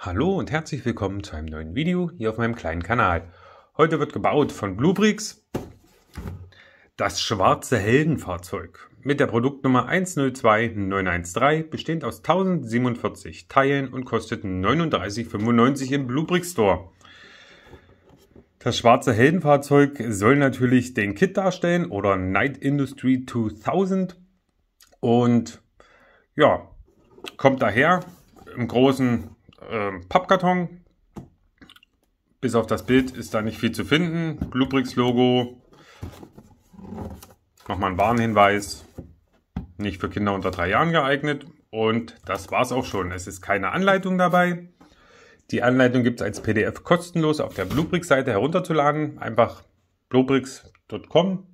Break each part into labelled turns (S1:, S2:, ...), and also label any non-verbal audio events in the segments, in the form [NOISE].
S1: Hallo und herzlich willkommen zu einem neuen Video hier auf meinem kleinen Kanal. Heute wird gebaut von Bluebricks das schwarze Heldenfahrzeug mit der Produktnummer 102913, bestehend aus 1047 Teilen und kostet 39,95 im Bluebrick Store. Das schwarze Heldenfahrzeug soll natürlich den Kit darstellen oder Night Industry 2000 und ja, kommt daher im großen ähm, Pappkarton. Bis auf das Bild ist da nicht viel zu finden. Bluebricks-Logo. Nochmal ein Warnhinweis. Nicht für Kinder unter drei Jahren geeignet. Und das war's auch schon. Es ist keine Anleitung dabei. Die Anleitung gibt es als PDF kostenlos auf der Bluebricks-Seite herunterzuladen. Einfach bluebricks.com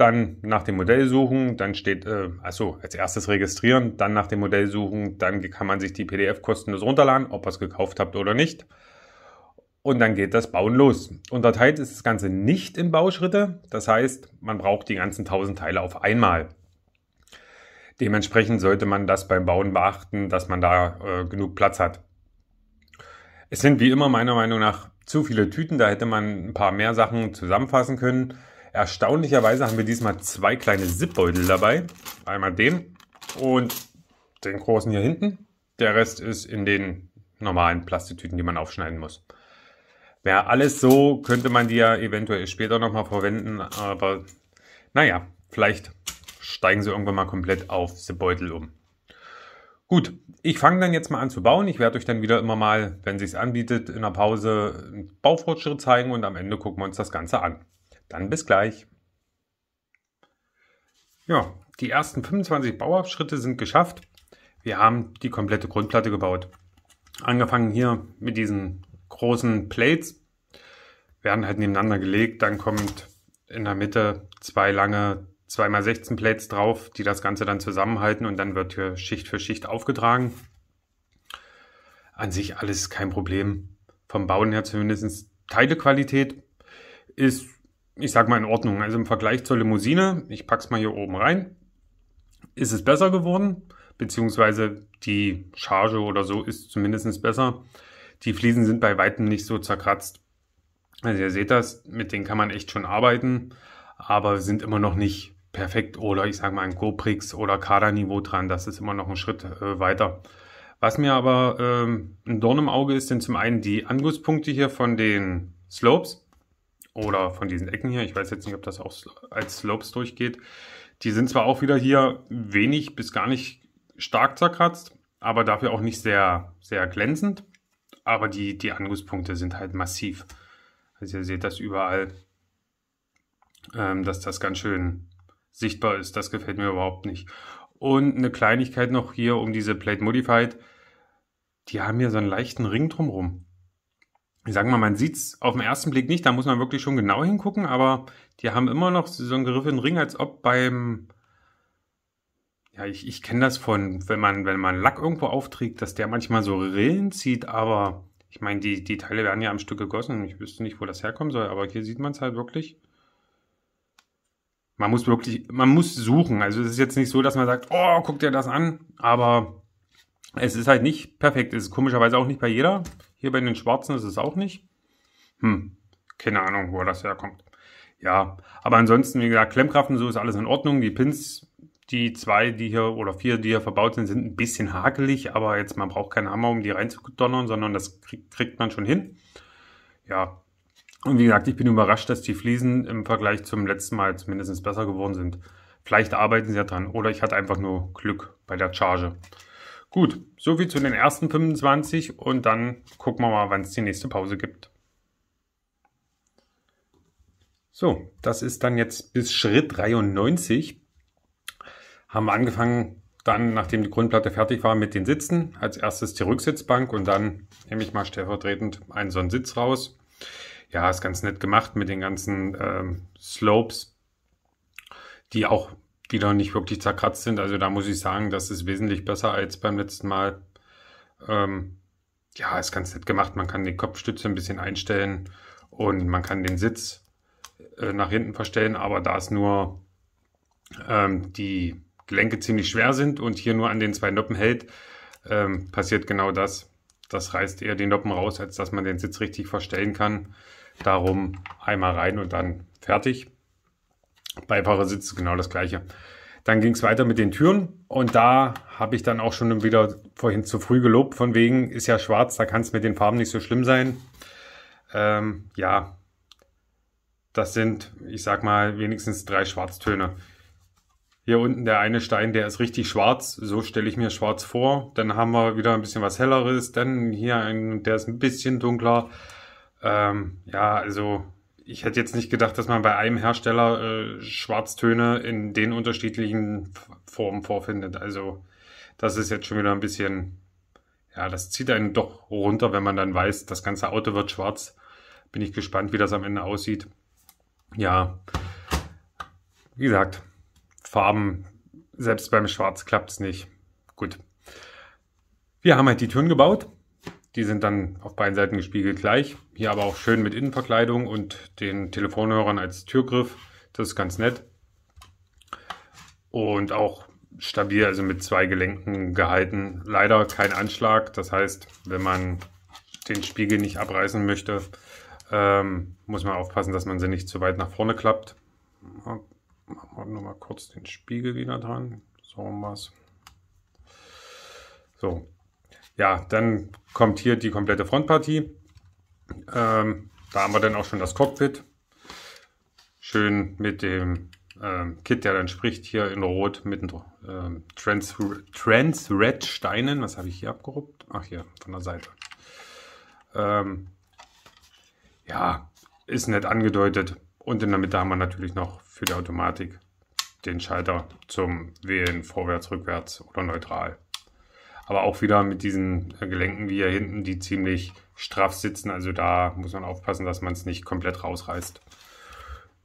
S1: dann nach dem Modell suchen, dann steht, äh, also als erstes registrieren, dann nach dem Modell suchen, dann kann man sich die PDF kostenlos runterladen, ob ihr es gekauft habt oder nicht. Und dann geht das Bauen los. Unterteilt ist das Ganze nicht in Bauschritte, das heißt, man braucht die ganzen 1000 Teile auf einmal. Dementsprechend sollte man das beim Bauen beachten, dass man da äh, genug Platz hat. Es sind wie immer meiner Meinung nach zu viele Tüten, da hätte man ein paar mehr Sachen zusammenfassen können. Erstaunlicherweise haben wir diesmal zwei kleine Zipbeutel dabei. Einmal den und den großen hier hinten. Der Rest ist in den normalen Plastiktüten, die man aufschneiden muss. Wäre alles so, könnte man die ja eventuell später nochmal verwenden, aber naja, vielleicht steigen sie irgendwann mal komplett auf Zipbeutel um. Gut, ich fange dann jetzt mal an zu bauen. Ich werde euch dann wieder immer mal, wenn sich's anbietet, in der Pause einen Baufortschritt zeigen und am Ende gucken wir uns das Ganze an. Dann bis gleich. Ja, die ersten 25 Bauabschnitte sind geschafft. Wir haben die komplette Grundplatte gebaut. Angefangen hier mit diesen großen Plates. Werden halt nebeneinander gelegt. Dann kommt in der Mitte zwei lange 2x16 Plates drauf, die das Ganze dann zusammenhalten und dann wird hier Schicht für Schicht aufgetragen. An sich alles kein Problem. Vom Bauen her zumindest Teilequalität ist ich sag mal in Ordnung. Also im Vergleich zur Limousine, ich pack's mal hier oben rein, ist es besser geworden, beziehungsweise die Charge oder so ist zumindest besser. Die Fliesen sind bei weitem nicht so zerkratzt. Also ihr seht das, mit denen kann man echt schon arbeiten, aber sind immer noch nicht perfekt oder ich sage mal ein Coprix oder Kaderniveau dran. Das ist immer noch ein Schritt äh, weiter. Was mir aber ähm, ein Dorn im Auge ist, sind zum einen die Angusspunkte hier von den Slopes oder von diesen Ecken hier, ich weiß jetzt nicht, ob das auch als Slopes durchgeht, die sind zwar auch wieder hier wenig bis gar nicht stark zerkratzt, aber dafür auch nicht sehr, sehr glänzend. Aber die, die Angusspunkte sind halt massiv. Also ihr seht das überall, ähm, dass das ganz schön sichtbar ist. Das gefällt mir überhaupt nicht. Und eine Kleinigkeit noch hier um diese Plate Modified. Die haben hier so einen leichten Ring drumherum ich sage mal, man sieht es auf den ersten Blick nicht, da muss man wirklich schon genau hingucken, aber die haben immer noch so einen geriffenen Ring, als ob beim, ja, ich, ich kenne das von, wenn man, wenn man Lack irgendwo aufträgt, dass der manchmal so Rillen zieht, aber ich meine, die, die Teile werden ja am Stück gegossen. Ich wüsste nicht, wo das herkommen soll, aber hier sieht man es halt wirklich. Man muss wirklich, man muss suchen. Also es ist jetzt nicht so, dass man sagt, oh, guck dir das an, aber es ist halt nicht perfekt. Es ist komischerweise auch nicht bei jeder hier bei den Schwarzen ist es auch nicht. Hm, keine Ahnung, wo das herkommt. Ja, aber ansonsten, wie gesagt, Klemmkraft und so ist alles in Ordnung. Die Pins, die zwei, die hier oder vier, die hier verbaut sind, sind ein bisschen hakelig, aber jetzt man braucht keinen Hammer, um die reinzudonnern, sondern das kriegt man schon hin. Ja, und wie gesagt, ich bin überrascht, dass die Fliesen im Vergleich zum letzten Mal zumindest besser geworden sind. Vielleicht arbeiten sie ja dran oder ich hatte einfach nur Glück bei der Charge. Gut, soviel zu den ersten 25 und dann gucken wir mal, wann es die nächste Pause gibt. So, das ist dann jetzt bis Schritt 93. Haben wir angefangen, dann, nachdem die Grundplatte fertig war, mit den Sitzen. Als erstes die Rücksitzbank und dann nehme ich mal stellvertretend einen so einen Sitz raus. Ja, ist ganz nett gemacht mit den ganzen ähm, Slopes, die auch die noch nicht wirklich zerkratzt sind. Also da muss ich sagen, das ist wesentlich besser als beim letzten Mal. Ähm, ja, ist ganz nett gemacht. Man kann die Kopfstütze ein bisschen einstellen und man kann den Sitz äh, nach hinten verstellen, aber da es nur ähm, die Gelenke ziemlich schwer sind und hier nur an den zwei Noppen hält, ähm, passiert genau das. Das reißt eher die Noppen raus, als dass man den Sitz richtig verstellen kann. Darum einmal rein und dann fertig. Beifahrersitz ist genau das gleiche. Dann ging es weiter mit den Türen und da habe ich dann auch schon wieder vorhin zu früh gelobt, von wegen ist ja schwarz, da kann es mit den Farben nicht so schlimm sein. Ähm, ja, das sind, ich sag mal, wenigstens drei Schwarztöne. Hier unten der eine Stein, der ist richtig schwarz, so stelle ich mir schwarz vor. Dann haben wir wieder ein bisschen was helleres, dann hier ein, der ist ein bisschen dunkler. Ähm, ja, also ich hätte jetzt nicht gedacht, dass man bei einem Hersteller äh, Schwarztöne in den unterschiedlichen Formen vorfindet. Also das ist jetzt schon wieder ein bisschen, ja, das zieht einen doch runter, wenn man dann weiß, das ganze Auto wird schwarz. Bin ich gespannt, wie das am Ende aussieht. Ja, wie gesagt, Farben, selbst beim Schwarz klappt es nicht. Gut. Wir haben halt die Türen gebaut. Die sind dann auf beiden Seiten gespiegelt gleich. Hier aber auch schön mit Innenverkleidung und den Telefonhörern als Türgriff. Das ist ganz nett. Und auch stabil, also mit zwei Gelenken gehalten. Leider kein Anschlag. Das heißt, wenn man den Spiegel nicht abreißen möchte, ähm, muss man aufpassen, dass man sie nicht zu weit nach vorne klappt. Machen wir nochmal kurz den Spiegel wieder dran. So was. So, ja, dann kommt hier die komplette Frontpartie. Ähm, da haben wir dann auch schon das Cockpit. Schön mit dem ähm, Kit, der dann spricht, hier in Rot mit den ähm, Trans, Trans Red Steinen. Was habe ich hier abgeruppt? Ach, hier von der Seite. Ähm, ja, ist nett angedeutet. Und in der Mitte haben wir natürlich noch für die Automatik den Schalter zum Wählen vorwärts, rückwärts oder neutral. Aber auch wieder mit diesen äh, Gelenken wie hier hinten, die ziemlich straff sitzen. Also da muss man aufpassen, dass man es nicht komplett rausreißt.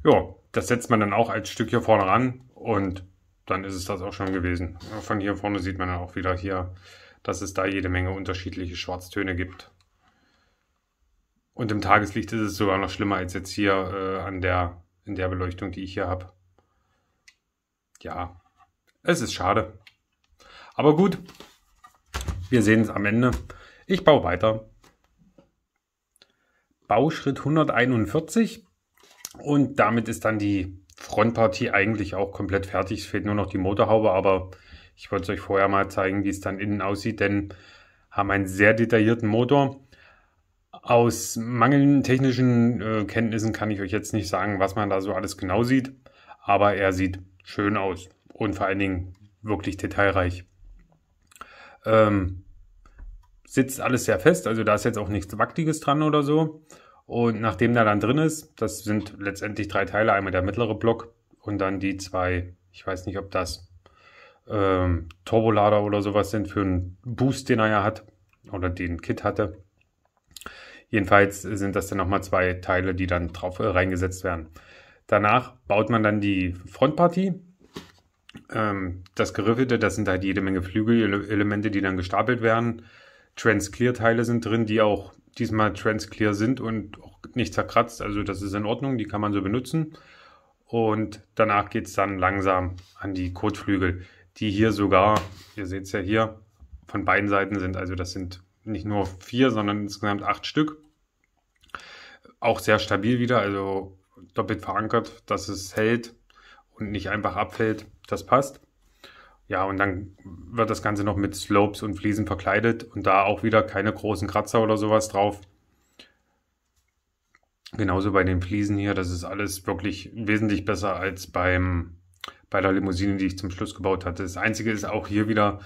S1: Ja, das setzt man dann auch als Stück hier vorne ran und dann ist es das auch schon gewesen. Von hier vorne sieht man dann auch wieder hier, dass es da jede Menge unterschiedliche Schwarztöne gibt. Und im Tageslicht ist es sogar noch schlimmer als jetzt hier äh, an der, in der Beleuchtung, die ich hier habe. Ja, es ist schade. Aber gut, wir sehen es am Ende. Ich baue weiter. Bauschritt 141 und damit ist dann die Frontpartie eigentlich auch komplett fertig. Es fehlt nur noch die Motorhaube, aber ich wollte es euch vorher mal zeigen, wie es dann innen aussieht, denn haben einen sehr detaillierten Motor. Aus mangelnden technischen äh, Kenntnissen kann ich euch jetzt nicht sagen, was man da so alles genau sieht, aber er sieht schön aus und vor allen Dingen wirklich detailreich. Ähm, sitzt alles sehr fest, also da ist jetzt auch nichts Wackeliges dran oder so. Und nachdem da dann drin ist, das sind letztendlich drei Teile, einmal der mittlere Block und dann die zwei, ich weiß nicht, ob das ähm, Turbolader oder sowas sind für einen Boost, den er ja hat oder den Kit hatte. Jedenfalls sind das dann nochmal zwei Teile, die dann drauf äh, reingesetzt werden. Danach baut man dann die Frontpartie ähm, das Geriffelte, das sind halt jede Menge Flügelelemente, die dann gestapelt werden. Transclear-Teile sind drin, die auch diesmal transclear sind und auch nicht zerkratzt. Also das ist in Ordnung, die kann man so benutzen. Und danach geht es dann langsam an die Kotflügel, die hier sogar, ihr seht es ja hier, von beiden Seiten sind. Also das sind nicht nur vier, sondern insgesamt acht Stück. Auch sehr stabil wieder, also doppelt verankert, dass es hält und nicht einfach abfällt das passt. Ja, und dann wird das Ganze noch mit Slopes und Fliesen verkleidet und da auch wieder keine großen Kratzer oder sowas drauf. Genauso bei den Fliesen hier, das ist alles wirklich wesentlich besser als beim, bei der Limousine, die ich zum Schluss gebaut hatte. Das Einzige ist auch hier wieder,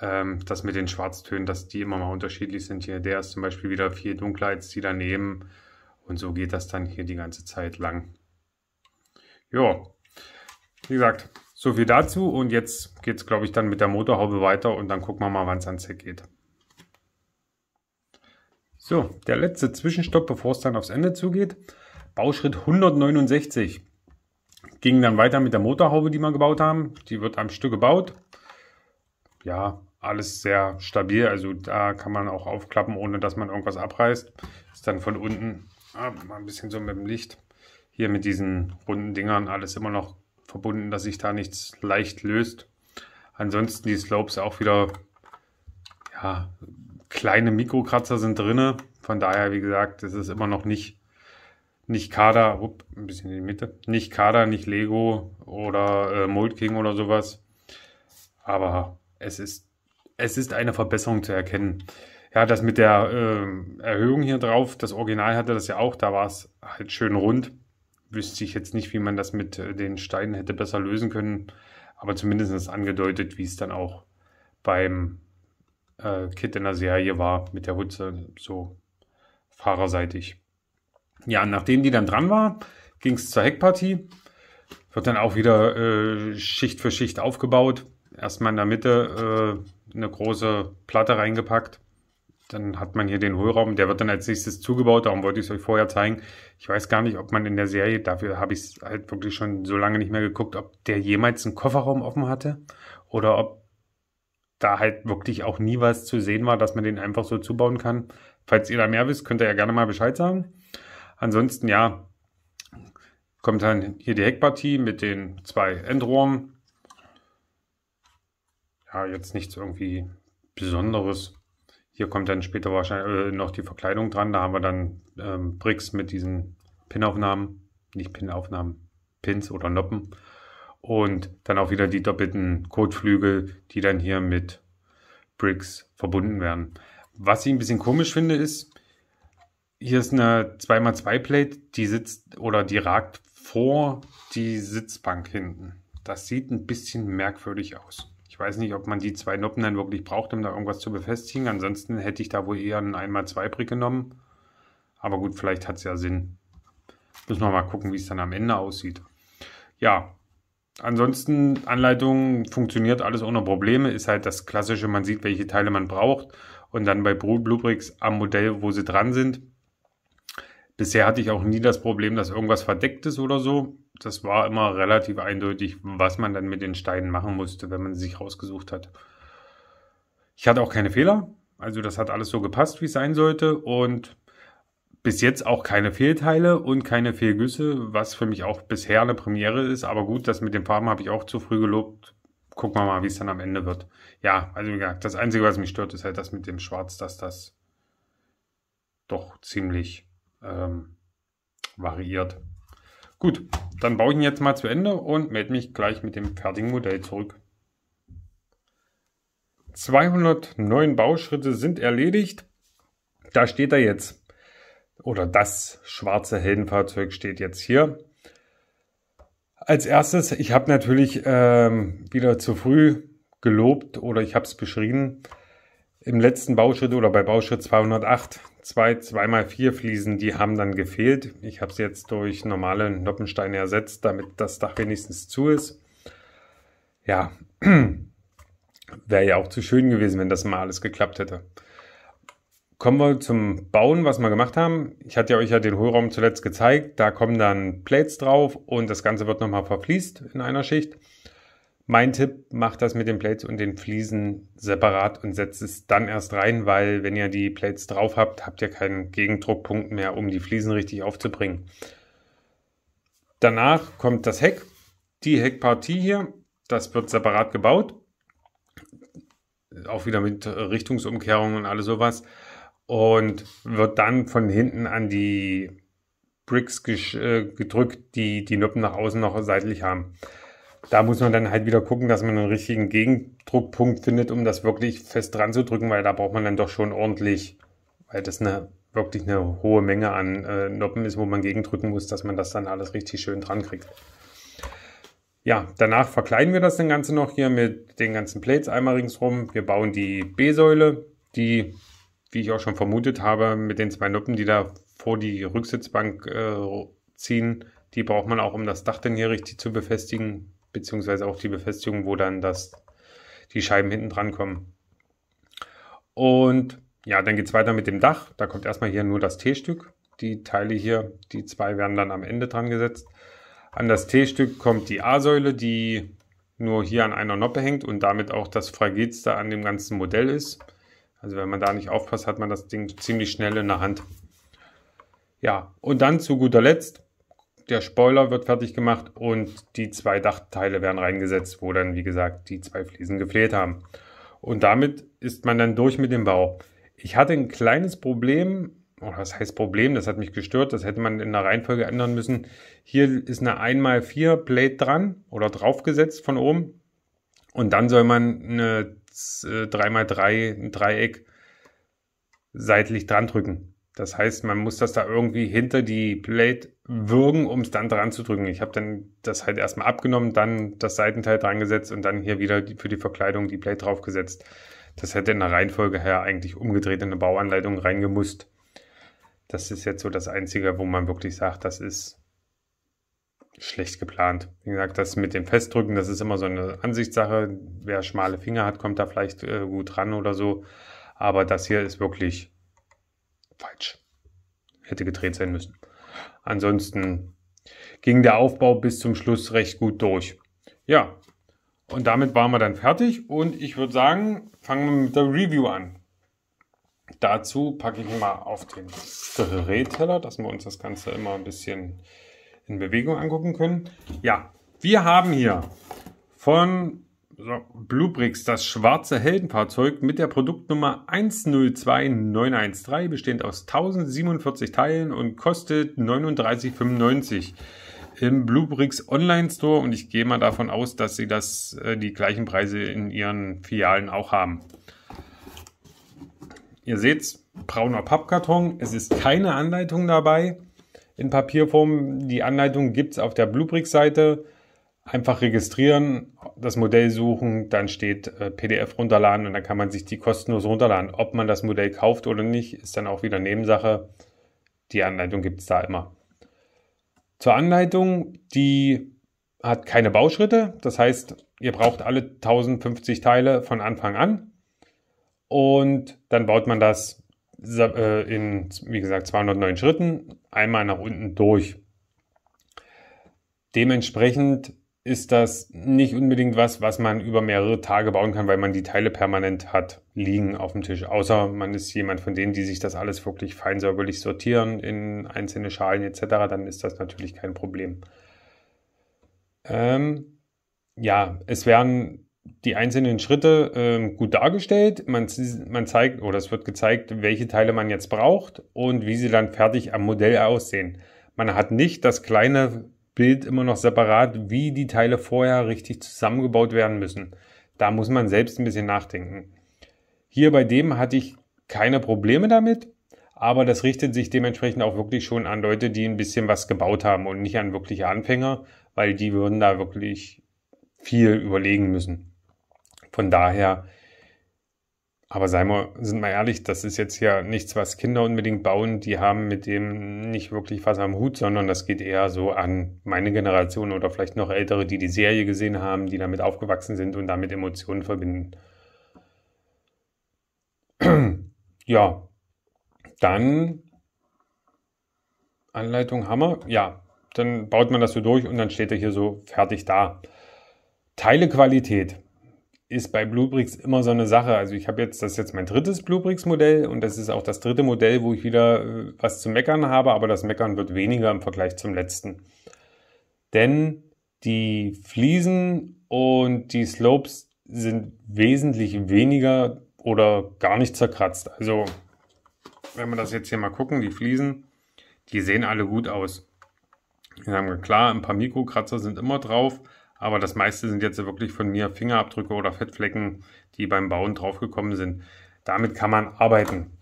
S1: ähm, das mit den Schwarztönen, dass die immer mal unterschiedlich sind. Hier der ist zum Beispiel wieder viel dunkler als die daneben. Und so geht das dann hier die ganze Zeit lang. Ja, wie gesagt, so viel dazu und jetzt geht es, glaube ich, dann mit der Motorhaube weiter und dann gucken wir mal, wann es ans Heck geht. So, der letzte Zwischenstopp, bevor es dann aufs Ende zugeht. Bauschritt 169. Ging dann weiter mit der Motorhaube, die wir gebaut haben. Die wird am Stück gebaut. Ja, alles sehr stabil. Also da kann man auch aufklappen, ohne dass man irgendwas abreißt. Ist dann von unten ah, mal ein bisschen so mit dem Licht. Hier mit diesen runden Dingern alles immer noch verbunden, dass sich da nichts leicht löst. Ansonsten die Slopes auch wieder, ja, kleine Mikrokratzer sind drin. Von daher, wie gesagt, es ist immer noch nicht, nicht Kader, up, ein bisschen in die Mitte, nicht Kader, nicht Lego oder äh, Mold King oder sowas. Aber es ist, es ist eine Verbesserung zu erkennen. Ja, das mit der äh, Erhöhung hier drauf, das Original hatte das ja auch, da war es halt schön rund wüsste ich jetzt nicht, wie man das mit äh, den Steinen hätte besser lösen können. Aber zumindest ist angedeutet, wie es dann auch beim äh, Kit in der Serie war mit der Hutze, so fahrerseitig. Ja, nachdem die dann dran war, ging es zur Heckpartie. Wird dann auch wieder äh, Schicht für Schicht aufgebaut. Erstmal in der Mitte äh, eine große Platte reingepackt dann hat man hier den Hohlraum, der wird dann als nächstes zugebaut, darum wollte ich es euch vorher zeigen. Ich weiß gar nicht, ob man in der Serie, dafür habe ich es halt wirklich schon so lange nicht mehr geguckt, ob der jemals einen Kofferraum offen hatte oder ob da halt wirklich auch nie was zu sehen war, dass man den einfach so zubauen kann. Falls ihr da mehr wisst, könnt ihr ja gerne mal Bescheid sagen. Ansonsten, ja, kommt dann hier die Heckpartie mit den zwei Endrohren. Ja, jetzt nichts irgendwie Besonderes. Hier kommt dann später wahrscheinlich äh, noch die Verkleidung dran. Da haben wir dann ähm, Bricks mit diesen Pinaufnahmen, nicht Pinaufnahmen, Pins oder Noppen. Und dann auch wieder die doppelten Kotflügel, die dann hier mit Bricks verbunden werden. Was ich ein bisschen komisch finde, ist, hier ist eine 2x2-Plate, die sitzt oder die ragt vor die Sitzbank hinten. Das sieht ein bisschen merkwürdig aus. Ich weiß nicht, ob man die zwei Noppen dann wirklich braucht, um da irgendwas zu befestigen. Ansonsten hätte ich da wohl eher einen 1x2-Brick genommen. Aber gut, vielleicht hat es ja Sinn. Müssen wir mal gucken, wie es dann am Ende aussieht. Ja, ansonsten Anleitung funktioniert alles ohne Probleme. Ist halt das Klassische, man sieht, welche Teile man braucht. Und dann bei Bluebricks am Modell, wo sie dran sind, Bisher hatte ich auch nie das Problem, dass irgendwas verdeckt ist oder so. Das war immer relativ eindeutig, was man dann mit den Steinen machen musste, wenn man sie sich rausgesucht hat. Ich hatte auch keine Fehler. Also das hat alles so gepasst, wie es sein sollte. Und bis jetzt auch keine Fehlteile und keine Fehlgüsse, was für mich auch bisher eine Premiere ist. Aber gut, das mit den Farben habe ich auch zu früh gelobt. Gucken wir mal, wie es dann am Ende wird. Ja, also wie gesagt, das Einzige, was mich stört, ist halt das mit dem Schwarz, dass das doch ziemlich ähm, variiert. Gut, dann baue ich ihn jetzt mal zu Ende und melde mich gleich mit dem fertigen Modell zurück. 209 Bauschritte sind erledigt. Da steht er jetzt. Oder das schwarze Heldenfahrzeug steht jetzt hier. Als erstes, ich habe natürlich ähm, wieder zu früh gelobt oder ich habe es beschrieben. Im letzten Bauschritt oder bei Bauschritt 208 zwei zweimal vier Fliesen, die haben dann gefehlt. Ich habe sie jetzt durch normale Noppensteine ersetzt, damit das Dach wenigstens zu ist. Ja, [CLEARS THROAT] wäre ja auch zu schön gewesen, wenn das mal alles geklappt hätte. Kommen wir zum Bauen, was wir gemacht haben. Ich hatte euch ja den Hohlraum zuletzt gezeigt. Da kommen dann Plates drauf und das Ganze wird nochmal verfließt in einer Schicht. Mein Tipp, macht das mit den Plates und den Fliesen separat und setzt es dann erst rein, weil wenn ihr die Plates drauf habt, habt ihr keinen Gegendruckpunkt mehr, um die Fliesen richtig aufzubringen. Danach kommt das Heck, die Heckpartie hier, das wird separat gebaut. Auch wieder mit Richtungsumkehrung und alles sowas. Und wird dann von hinten an die Bricks äh, gedrückt, die die Noppen nach außen noch seitlich haben da muss man dann halt wieder gucken, dass man einen richtigen Gegendruckpunkt findet, um das wirklich fest dran zu drücken, weil da braucht man dann doch schon ordentlich, weil das eine wirklich eine hohe Menge an äh, Noppen ist, wo man gegendrücken muss, dass man das dann alles richtig schön dran kriegt. Ja, danach verkleiden wir das dann Ganze noch hier mit den ganzen Plates einmal ringsrum. Wir bauen die B-Säule, die, wie ich auch schon vermutet habe, mit den zwei Noppen, die da vor die Rücksitzbank äh, ziehen, die braucht man auch, um das Dach dann hier richtig zu befestigen beziehungsweise auch die Befestigung, wo dann das, die Scheiben hinten dran kommen. Und ja, dann geht es weiter mit dem Dach. Da kommt erstmal hier nur das T-Stück. Die Teile hier, die zwei werden dann am Ende dran gesetzt. An das T-Stück kommt die A-Säule, die nur hier an einer Noppe hängt und damit auch das fragilste an dem ganzen Modell ist. Also wenn man da nicht aufpasst, hat man das Ding ziemlich schnell in der Hand. Ja, und dann zu guter Letzt der Spoiler wird fertig gemacht und die zwei Dachteile werden reingesetzt, wo dann, wie gesagt, die zwei Fliesen gefleht haben. Und damit ist man dann durch mit dem Bau. Ich hatte ein kleines Problem, oder was heißt Problem, das hat mich gestört, das hätte man in der Reihenfolge ändern müssen. Hier ist eine 1x4 Plate dran oder draufgesetzt von oben. Und dann soll man eine 3x3, äh, ein Dreieck seitlich dran drücken. Das heißt, man muss das da irgendwie hinter die Plate würgen, um es dann dran zu drücken. Ich habe dann das halt erstmal abgenommen, dann das Seitenteil dran gesetzt und dann hier wieder für die Verkleidung die Plate draufgesetzt. Das hätte in der Reihenfolge her eigentlich umgedreht in eine Bauanleitung reingemusst. Das ist jetzt so das Einzige, wo man wirklich sagt, das ist schlecht geplant. Wie gesagt, das mit dem Festdrücken, das ist immer so eine Ansichtssache. Wer schmale Finger hat, kommt da vielleicht äh, gut ran oder so. Aber das hier ist wirklich falsch. Hätte gedreht sein müssen. Ansonsten ging der Aufbau bis zum Schluss recht gut durch. Ja, und damit waren wir dann fertig und ich würde sagen, fangen wir mit der Review an. Dazu packe ich mal auf den Drehteller, dass wir uns das Ganze immer ein bisschen in Bewegung angucken können. Ja, wir haben hier von so, Bluebricks, das schwarze Heldenfahrzeug mit der Produktnummer 102913, bestehend aus 1047 Teilen und kostet 39,95 im Bluebricks Online Store und ich gehe mal davon aus, dass sie das äh, die gleichen Preise in ihren Filialen auch haben. Ihr seht brauner Pappkarton, es ist keine Anleitung dabei in Papierform. Die Anleitung gibt es auf der Bluebricks Seite Einfach registrieren, das Modell suchen, dann steht äh, PDF runterladen und dann kann man sich die kostenlos runterladen. Ob man das Modell kauft oder nicht, ist dann auch wieder Nebensache. Die Anleitung gibt es da immer. Zur Anleitung, die hat keine Bauschritte, das heißt, ihr braucht alle 1050 Teile von Anfang an und dann baut man das äh, in, wie gesagt, 209 Schritten einmal nach unten durch. Dementsprechend ist das nicht unbedingt was, was man über mehrere Tage bauen kann, weil man die Teile permanent hat liegen auf dem Tisch. Außer man ist jemand von denen, die sich das alles wirklich feinsäuberlich sortieren in einzelne Schalen etc., dann ist das natürlich kein Problem. Ähm, ja, es werden die einzelnen Schritte ähm, gut dargestellt. Man, man zeigt oder es wird gezeigt, welche Teile man jetzt braucht und wie sie dann fertig am Modell aussehen. Man hat nicht das kleine Bild immer noch separat, wie die Teile vorher richtig zusammengebaut werden müssen. Da muss man selbst ein bisschen nachdenken. Hier bei dem hatte ich keine Probleme damit, aber das richtet sich dementsprechend auch wirklich schon an Leute, die ein bisschen was gebaut haben und nicht an wirkliche Anfänger, weil die würden da wirklich viel überlegen müssen. Von daher aber seien wir, sind mal ehrlich, das ist jetzt ja nichts, was Kinder unbedingt bauen. Die haben mit dem nicht wirklich was am Hut, sondern das geht eher so an meine Generation oder vielleicht noch ältere, die die Serie gesehen haben, die damit aufgewachsen sind und damit Emotionen verbinden. [CLEARS THROAT] ja, dann Anleitung Hammer. Ja, dann baut man das so durch und dann steht er hier so fertig da. Teilequalität ist bei Bluebricks immer so eine Sache. Also ich habe jetzt, das ist jetzt mein drittes Bluebricks-Modell und das ist auch das dritte Modell, wo ich wieder äh, was zu meckern habe, aber das Meckern wird weniger im Vergleich zum letzten. Denn die Fliesen und die Slopes sind wesentlich weniger oder gar nicht zerkratzt. Also wenn wir das jetzt hier mal gucken, die Fliesen, die sehen alle gut aus. Wir haben klar, ein paar Mikrokratzer sind immer drauf, aber das meiste sind jetzt wirklich von mir Fingerabdrücke oder Fettflecken, die beim Bauen draufgekommen sind. Damit kann man arbeiten.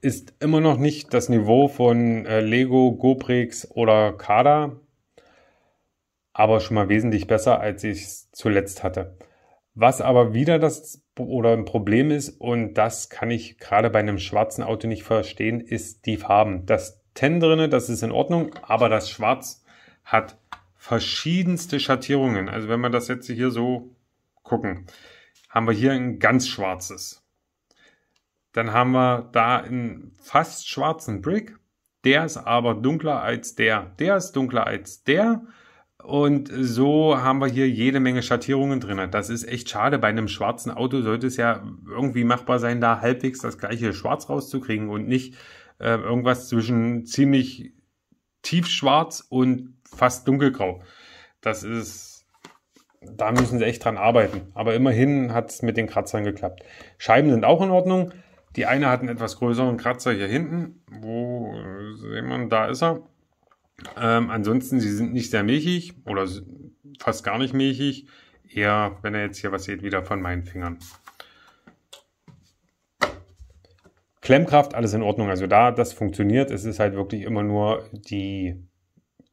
S1: Ist immer noch nicht das Niveau von äh, Lego, Goprix oder Kada, aber schon mal wesentlich besser, als ich es zuletzt hatte. Was aber wieder das oder ein Problem ist, und das kann ich gerade bei einem schwarzen Auto nicht verstehen, ist die Farben. Das Ten drinne, das ist in Ordnung, aber das Schwarz hat verschiedenste Schattierungen. Also wenn wir das jetzt hier so gucken, haben wir hier ein ganz schwarzes. Dann haben wir da einen fast schwarzen Brick. Der ist aber dunkler als der. Der ist dunkler als der. Und so haben wir hier jede Menge Schattierungen drin. Das ist echt schade. Bei einem schwarzen Auto sollte es ja irgendwie machbar sein, da halbwegs das gleiche Schwarz rauszukriegen und nicht äh, irgendwas zwischen ziemlich tiefschwarz und fast dunkelgrau. Das ist, da müssen sie echt dran arbeiten. Aber immerhin hat es mit den Kratzern geklappt. Scheiben sind auch in Ordnung. Die eine hat einen etwas größeren Kratzer hier hinten. Wo äh, sehen wir, da ist er. Ähm, ansonsten, sie sind nicht sehr milchig oder fast gar nicht milchig. Eher, wenn ihr jetzt hier was seht, wieder von meinen Fingern. Klemmkraft, alles in Ordnung. Also da, das funktioniert. Es ist halt wirklich immer nur die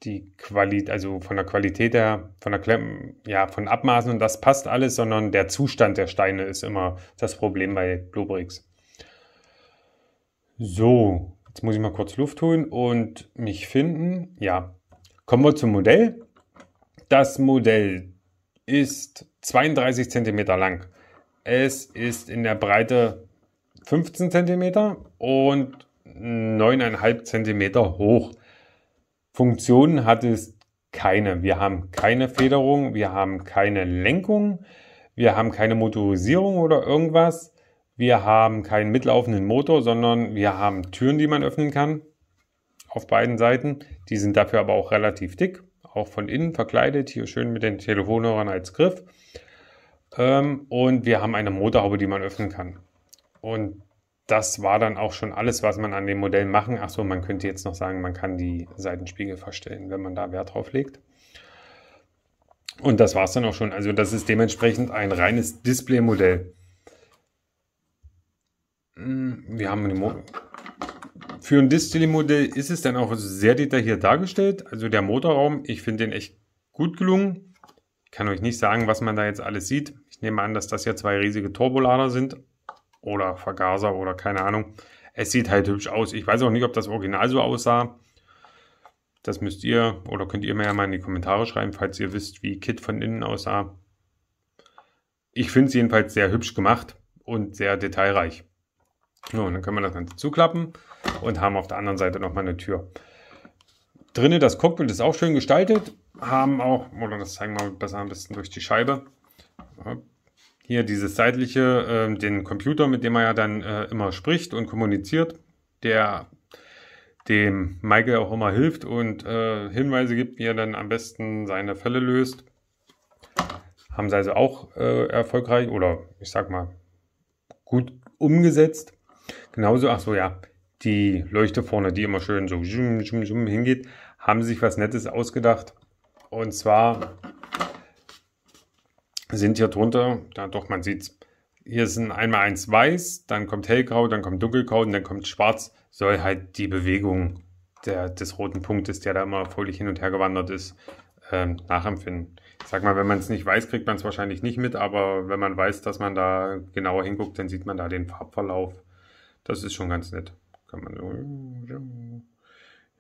S1: die Qualität, also von der Qualität her, von der Klem ja, von Abmaßen und das passt alles, sondern der Zustand der Steine ist immer das Problem bei Bluebricks. So, jetzt muss ich mal kurz Luft holen und mich finden. Ja, kommen wir zum Modell. Das Modell ist 32 cm lang. Es ist in der Breite 15 cm und 9,5 cm hoch. Funktionen hat es keine. Wir haben keine Federung, wir haben keine Lenkung, wir haben keine Motorisierung oder irgendwas. Wir haben keinen mitlaufenden Motor, sondern wir haben Türen, die man öffnen kann auf beiden Seiten. Die sind dafür aber auch relativ dick, auch von innen verkleidet, hier schön mit den Telefonhörern als Griff. Ähm, und wir haben eine Motorhaube, die man öffnen kann. Und das war dann auch schon alles, was man an dem Modell machen. Achso, man könnte jetzt noch sagen, man kann die Seitenspiegel verstellen, wenn man da Wert drauf legt. Und das war es dann auch schon. Also das ist dementsprechend ein reines Display-Modell. Hm, wir haben den Für ein Display-Modell ist es dann auch sehr detailliert dargestellt. Also der Motorraum, ich finde den echt gut gelungen. Ich kann euch nicht sagen, was man da jetzt alles sieht. Ich nehme an, dass das ja zwei riesige Turbolader sind oder Vergaser oder keine Ahnung. Es sieht halt hübsch aus. Ich weiß auch nicht, ob das Original so aussah. Das müsst ihr oder könnt ihr mir ja mal in die Kommentare schreiben, falls ihr wisst, wie Kit von innen aussah. Ich finde es jedenfalls sehr hübsch gemacht und sehr detailreich. So, und dann können wir das Ganze zuklappen und haben auf der anderen Seite nochmal eine Tür. Drinnen das Cockpit ist auch schön gestaltet, haben auch, oder das zeigen wir besser am besten durch die Scheibe hier dieses seitliche, äh, den Computer, mit dem er ja dann äh, immer spricht und kommuniziert, der dem Michael auch immer hilft und äh, Hinweise gibt, wie er dann am besten seine Fälle löst. Haben sie also auch äh, erfolgreich oder ich sag mal gut umgesetzt. Genauso, ach so, ja, die Leuchte vorne, die immer schön so zoom, zoom, zoom hingeht, haben sich was Nettes ausgedacht. Und zwar sind hier drunter, da doch, man sieht, Hier ist ein einmal eins weiß, dann kommt hellgrau, dann kommt dunkelgrau und dann kommt schwarz. Soll halt die Bewegung der, des roten Punktes, der da immer fröhlich hin und her gewandert ist, ähm, nachempfinden. Ich sag mal, wenn man es nicht weiß, kriegt man es wahrscheinlich nicht mit, aber wenn man weiß, dass man da genauer hinguckt, dann sieht man da den Farbverlauf. Das ist schon ganz nett. Kann man so,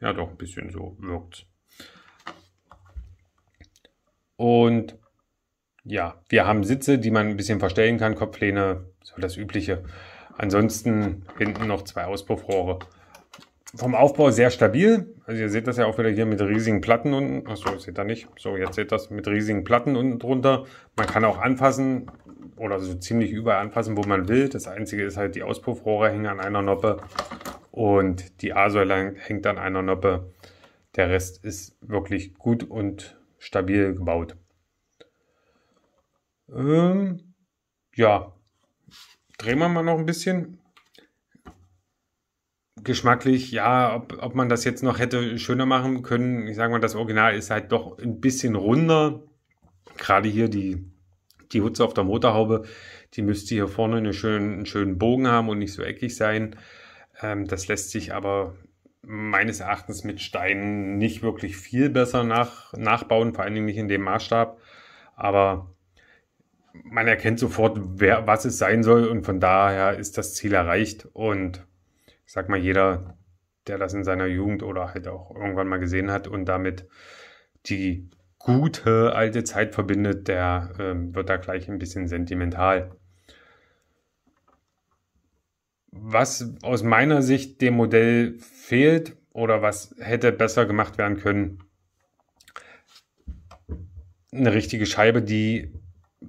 S1: ja, doch ein bisschen so wirkt. Und ja, wir haben Sitze, die man ein bisschen verstellen kann, Kopflehne, so das Übliche. Ansonsten hinten noch zwei Auspuffrohre. Vom Aufbau sehr stabil. Also ihr seht das ja auch wieder hier mit riesigen Platten unten. Achso, seht ihr nicht. So, jetzt seht ihr das mit riesigen Platten unten drunter. Man kann auch anfassen oder so ziemlich überall anfassen, wo man will. Das Einzige ist halt, die Auspuffrohre hängen an einer Noppe und die A-Säule hängt an einer Noppe. Der Rest ist wirklich gut und stabil gebaut. Ähm, ja, drehen wir mal noch ein bisschen. Geschmacklich, ja, ob, ob man das jetzt noch hätte schöner machen können. Ich sage mal, das Original ist halt doch ein bisschen runder. Gerade hier die, die Hutze auf der Motorhaube, die müsste hier vorne einen schönen, einen schönen Bogen haben und nicht so eckig sein. Ähm, das lässt sich aber meines Erachtens mit Steinen nicht wirklich viel besser nach, nachbauen, vor allen Dingen nicht in dem Maßstab. Aber man erkennt sofort, wer, was es sein soll und von daher ist das Ziel erreicht und ich sag mal, jeder, der das in seiner Jugend oder halt auch irgendwann mal gesehen hat und damit die gute alte Zeit verbindet, der äh, wird da gleich ein bisschen sentimental. Was aus meiner Sicht dem Modell fehlt oder was hätte besser gemacht werden können, eine richtige Scheibe, die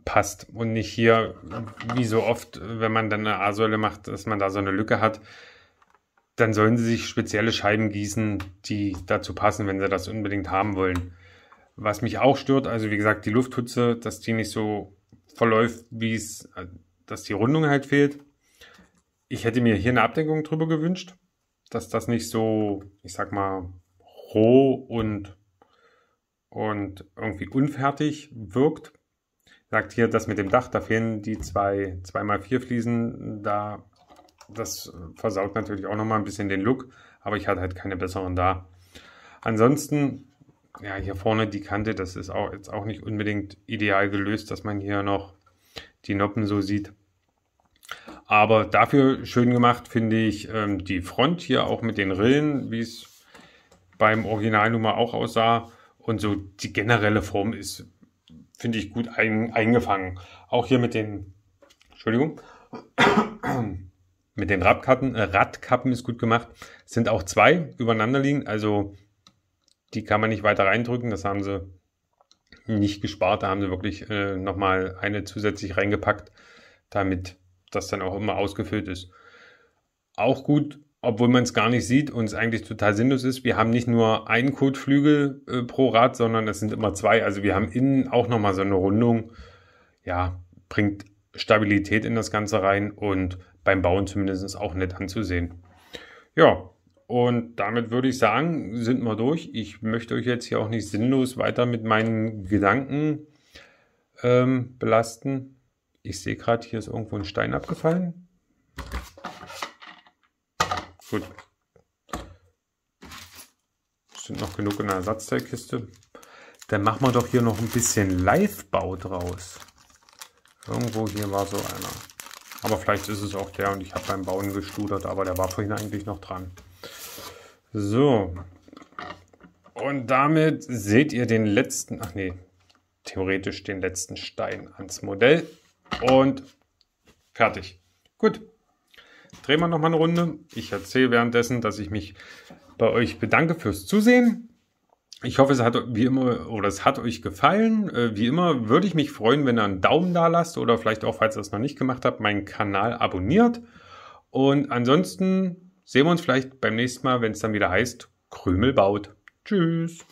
S1: passt und nicht hier, wie so oft, wenn man dann eine A-Säule macht, dass man da so eine Lücke hat. Dann sollen sie sich spezielle Scheiben gießen, die dazu passen, wenn sie das unbedingt haben wollen. Was mich auch stört, also wie gesagt, die Lufthutze, dass die nicht so verläuft, wie es, dass die Rundung halt fehlt. Ich hätte mir hier eine Abdeckung drüber gewünscht, dass das nicht so, ich sag mal, roh und, und irgendwie unfertig wirkt sagt hier, das mit dem Dach, da fehlen die zwei 2x4 Fliesen, da das versaut natürlich auch nochmal ein bisschen den Look, aber ich hatte halt keine besseren da. Ansonsten, ja, hier vorne die Kante, das ist auch jetzt auch nicht unbedingt ideal gelöst, dass man hier noch die Noppen so sieht. Aber dafür schön gemacht finde ich ähm, die Front hier auch mit den Rillen, wie es beim Originalnummer auch aussah. Und so die generelle Form ist finde ich, gut ein, eingefangen. Auch hier mit den, Entschuldigung, mit den Radkappen, äh, Radkappen ist gut gemacht. Es sind auch zwei übereinander liegen, also die kann man nicht weiter reindrücken. Das haben sie nicht gespart. Da haben sie wirklich äh, nochmal eine zusätzlich reingepackt, damit das dann auch immer ausgefüllt ist. Auch gut obwohl man es gar nicht sieht und es eigentlich total sinnlos ist. Wir haben nicht nur einen Kotflügel äh, pro Rad, sondern es sind immer zwei. Also wir haben innen auch nochmal so eine Rundung. Ja, bringt Stabilität in das Ganze rein und beim Bauen zumindest auch nett anzusehen. Ja, und damit würde ich sagen, sind wir durch. Ich möchte euch jetzt hier auch nicht sinnlos weiter mit meinen Gedanken ähm, belasten. Ich sehe gerade, hier ist irgendwo ein Stein abgefallen. Gut. Sind noch genug in der Ersatzteilkiste. Dann machen wir doch hier noch ein bisschen Live-Bau draus. Irgendwo hier war so einer. Aber vielleicht ist es auch der und ich habe beim Bauen gestudert, aber der war vorhin eigentlich noch dran. So. Und damit seht ihr den letzten, ach nee, theoretisch den letzten Stein ans Modell und fertig. Gut. Bremer nochmal eine Runde. Ich erzähle währenddessen, dass ich mich bei euch bedanke fürs Zusehen. Ich hoffe, es hat wie immer oder es hat euch gefallen. Äh, wie immer würde ich mich freuen, wenn ihr einen Daumen da lasst oder vielleicht auch, falls ihr es noch nicht gemacht habt, meinen Kanal abonniert. Und ansonsten sehen wir uns vielleicht beim nächsten Mal, wenn es dann wieder heißt, Krümel baut. Tschüss.